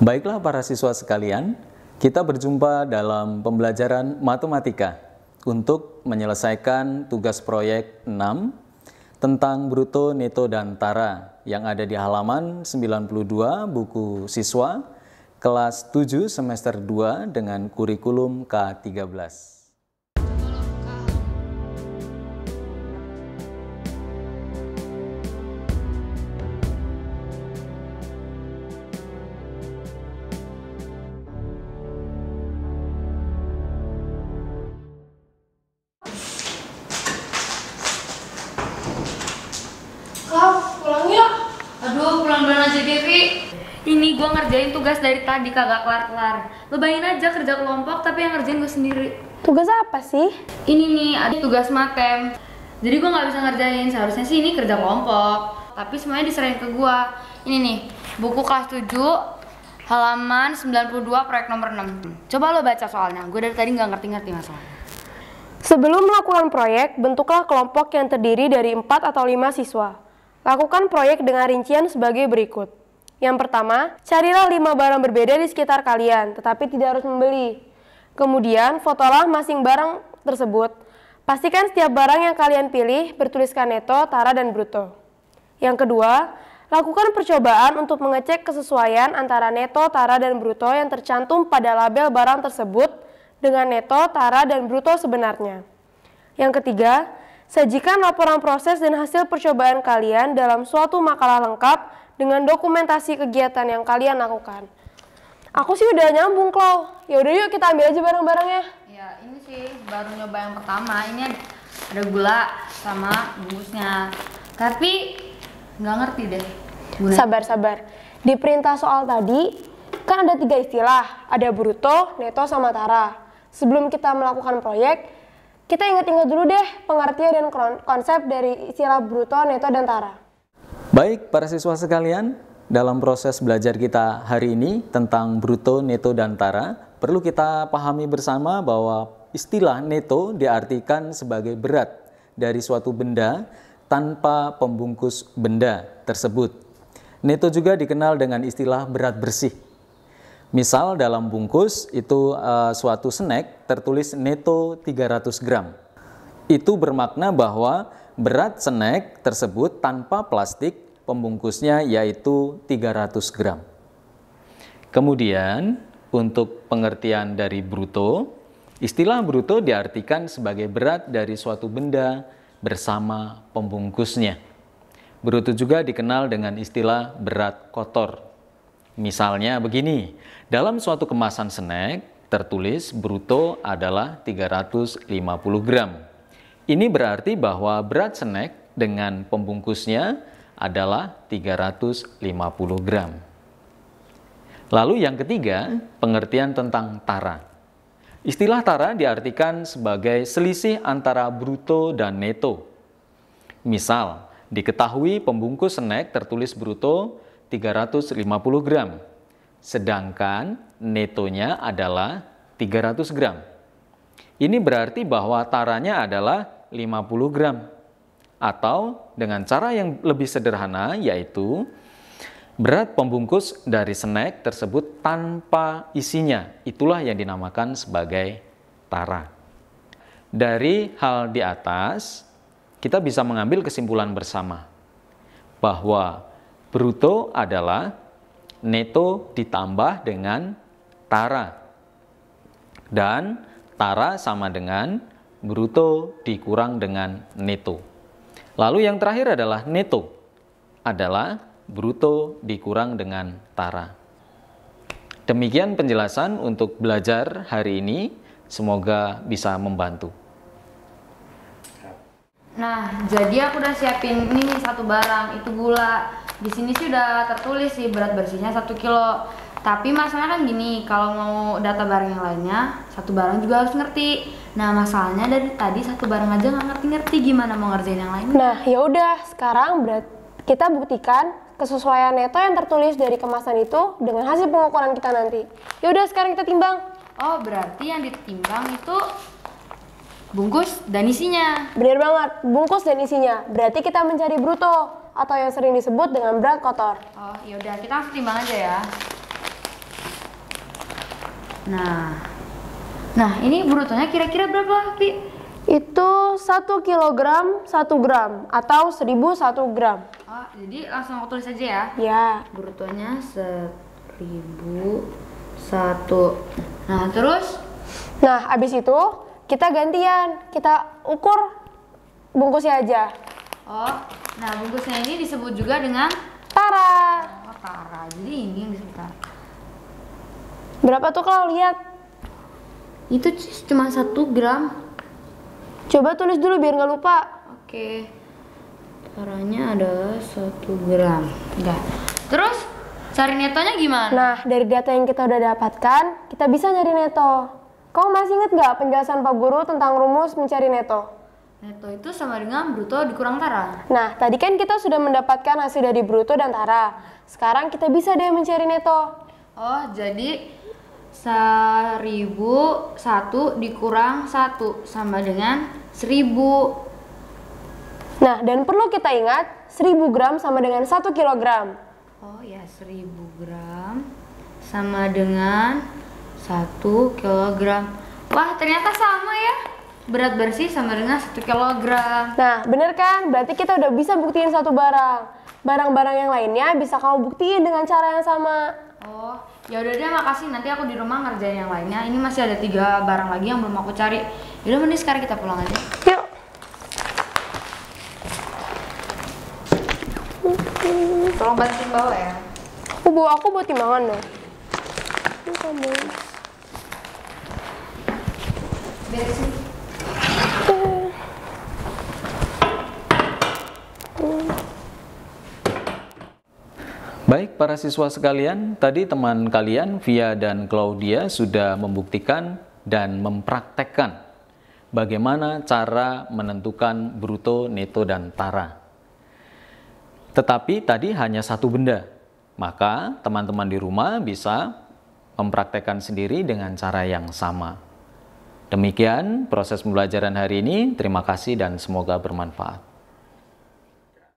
Baiklah para siswa sekalian, kita berjumpa dalam pembelajaran matematika untuk menyelesaikan tugas proyek 6 tentang bruto, neto, dan tara yang ada di halaman 92 buku siswa kelas 7 semester 2 dengan kurikulum K13. aja Devi ini gue ngerjain tugas dari tadi kagak kelar-kelar lo aja kerja kelompok tapi yang ngerjain gue sendiri tugas apa sih? ini nih ada tugas matem jadi gue nggak bisa ngerjain seharusnya sih ini kerja kelompok tapi semuanya diserahin ke gue ini nih buku kelas 7 halaman 92 proyek nomor 6 coba lo baca soalnya gue dari tadi nggak ngerti-ngerti masalahnya Sebelum melakukan proyek, bentuklah kelompok yang terdiri dari 4 atau 5 siswa. Lakukan proyek dengan rincian sebagai berikut. Yang pertama, carilah lima barang berbeda di sekitar kalian, tetapi tidak harus membeli. Kemudian, fotolah masing barang tersebut. Pastikan setiap barang yang kalian pilih bertuliskan neto, tara, dan bruto. Yang kedua, lakukan percobaan untuk mengecek kesesuaian antara neto, tara, dan bruto yang tercantum pada label barang tersebut dengan neto, tara, dan bruto sebenarnya. Yang ketiga, Sajikan laporan proses dan hasil percobaan kalian dalam suatu makalah lengkap dengan dokumentasi kegiatan yang kalian lakukan. Aku sih udah nyambung, Klau. Ya udah yuk kita ambil aja barang-barangnya. Ya, ini sih baru nyoba yang pertama. Ini ada gula sama bungkusnya. Tapi nggak ngerti deh. Sabar-sabar. Di perintah soal tadi, kan ada tiga istilah. Ada bruto, neto, sama tara. Sebelum kita melakukan proyek, kita ingat-ingat dulu deh pengertian dan konsep dari istilah bruto, neto, dan tara. Baik, para siswa sekalian, dalam proses belajar kita hari ini tentang bruto, neto, dan tara, perlu kita pahami bersama bahwa istilah neto diartikan sebagai berat dari suatu benda tanpa pembungkus benda tersebut. Neto juga dikenal dengan istilah berat bersih Misal dalam bungkus itu uh, suatu snack tertulis neto 300 gram. Itu bermakna bahwa berat snack tersebut tanpa plastik pembungkusnya yaitu 300 gram. Kemudian untuk pengertian dari bruto, istilah bruto diartikan sebagai berat dari suatu benda bersama pembungkusnya. Bruto juga dikenal dengan istilah berat kotor Misalnya begini, dalam suatu kemasan snack tertulis bruto adalah 350 gram. Ini berarti bahwa berat snack dengan pembungkusnya adalah 350 gram. Lalu yang ketiga, pengertian tentang tara. Istilah tara diartikan sebagai selisih antara bruto dan neto. Misal, diketahui pembungkus snack tertulis bruto 350 gram, sedangkan netonya adalah 300 gram. Ini berarti bahwa taranya adalah 50 gram. Atau dengan cara yang lebih sederhana yaitu berat pembungkus dari snack tersebut tanpa isinya. Itulah yang dinamakan sebagai tara. Dari hal di atas, kita bisa mengambil kesimpulan bersama bahwa Bruto adalah neto ditambah dengan tara. Dan tara sama dengan bruto dikurang dengan neto. Lalu yang terakhir adalah neto adalah bruto dikurang dengan tara. Demikian penjelasan untuk belajar hari ini. Semoga bisa membantu. Nah, jadi aku udah siapin ini satu barang, itu gula di sini sih udah tertulis sih berat bersihnya satu kilo tapi masalahnya kan gini kalau mau data barang yang lainnya satu barang juga harus ngerti nah masalahnya dari tadi satu barang aja nggak ngerti-ngerti gimana mau ngerjain yang lainnya nah ya udah sekarang berat kita buktikan kesesuaian neto yang tertulis dari kemasan itu dengan hasil pengukuran kita nanti ya udah sekarang kita timbang oh berarti yang ditimbang itu bungkus dan isinya bener banget bungkus dan isinya berarti kita mencari bruto atau yang sering disebut dengan berat kotor. Oh, yaudah kita harus timbang aja ya. Nah, nah ini brutonya kira-kira berapa, Pi? Itu 1 kilogram 1 gram atau 1001 gram. Oh, jadi langsung aku tulis aja ya? Ya. Brutonya 1001. Nah, terus? Nah, abis itu kita gantian. Kita ukur bungkusnya aja. Oh, Nah, bungkusnya ini disebut juga dengan tara. Oh, tara. Jadi ini yang disebut tara. Berapa tuh kalau lihat? Itu cuma satu gram. Coba tulis dulu biar nggak lupa. Oke. Taranya ada satu gram. Enggak. Terus cari netonya gimana? Nah, dari data yang kita udah dapatkan, kita bisa nyari neto. Kau masih inget nggak penjelasan Pak Guru tentang rumus mencari neto? Neto itu sama dengan bruto dikurang tara. Nah, tadi kan kita sudah mendapatkan hasil dari bruto dan tara. Sekarang kita bisa deh mencari neto. Oh, jadi 1000 1 dikurang 1 sama dengan 1000. Nah, dan perlu kita ingat 1000 gram sama dengan 1 kilogram. Oh ya, 1000 gram sama dengan 1 kilogram. Wah, ternyata sama ya berat bersih sama dengan 1 kg. Nah, bener kan? Berarti kita udah bisa buktiin satu barang. Barang-barang yang lainnya bisa kamu buktiin dengan cara yang sama. Oh, ya udah deh makasih. Nanti aku di rumah ngerjain yang lainnya. Ini masih ada tiga barang lagi yang belum aku cari. Yaudah mending sekarang kita pulang aja. Yuk. Tolong bantuin bawa ya. Aku bawa aku bawa timbangan dong. Ini kamu. Beresin. Baik para siswa sekalian, tadi teman kalian Via dan Claudia sudah membuktikan dan mempraktekkan bagaimana cara menentukan bruto, neto, dan tara. Tetapi tadi hanya satu benda, maka teman-teman di rumah bisa mempraktekkan sendiri dengan cara yang sama. Demikian proses pembelajaran hari ini, terima kasih dan semoga bermanfaat.